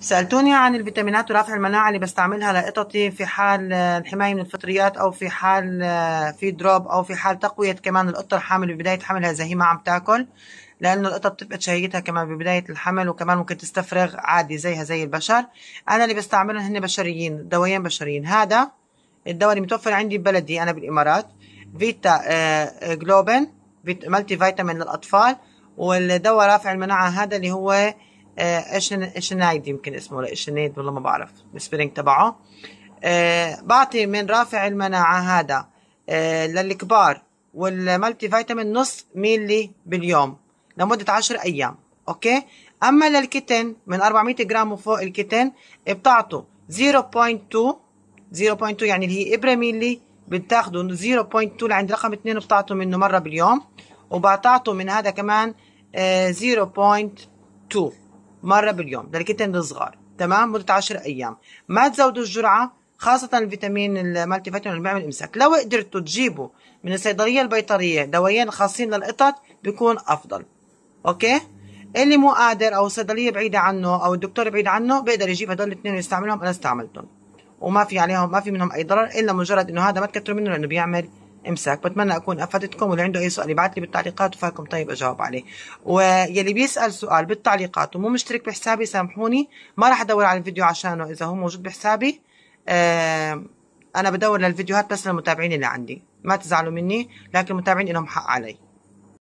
سألتوني عن الفيتامينات ورافع المناعة اللي بستعملها لقططي في حال آه، الحماية من الفطريات أو في حال آه، في دروب أو في حال تقوية كمان القطة الحامل ببداية حملها إذا هي ما عم تاكل لأنه القطة بتفقد شهيتها كمان ببداية الحمل وكمان ممكن تستفرغ عادي زيها زي البشر أنا اللي بستعملهم هن بشريين دوايين بشريين هذا الدواء اللي متوفر عندي ببلدي أنا بالإمارات فيتا آه، جلوبين ملتي فيتامين للأطفال والدواء رافع المناعة هذا اللي هو اشنايد آه، يمكن اسمه ولا اشنايد والله ما بعرف السبرينج تبعه آه، بعطي من رافع المناعة هذا آه، للكبار والمالتي فيتامين نص ميلي باليوم لمدة 10 أيام أوكي أما للكتن من 400 جرام وفوق الكتن بتعطوا 0.2 0.2 يعني اللي هي إبرة ميلي بتاخذوا 0.2 لعند رقم 2 بتعطوا منه مرة باليوم وبتعطوا من هذا كمان 0.2 مره باليوم للكتن الصغار تمام مده 10 ايام ما تزودوا الجرعه خاصة الفيتامين المالتي فيتامين اللي بيعمل امساك، لو قدرتوا تجيبوا من الصيدلية البيطرية دوايين خاصين للقطط بيكون أفضل. أوكي؟ اللي مو قادر أو الصيدلية بعيدة عنه أو الدكتور بعيد عنه بيقدر يجيب هدول الاثنين ويستعملهم أنا استعملتهم. وما في عليهم ما في منهم أي ضرر إلا مجرد إنه هذا ما تكتروا منه لأنه بيعمل امساك بتمنى اكون افدتكم واللي عنده اي سؤال يبعث لي بالتعليقات وفاكم طيب اجاوب عليه ويلي بيسال سؤال بالتعليقات ومو مشترك بحسابي سامحوني ما راح ادور على الفيديو عشانه اذا هو موجود بحسابي انا بدور للفيديوهات بس للمتابعين اللي عندي ما تزعلوا مني لكن المتابعين لهم حق علي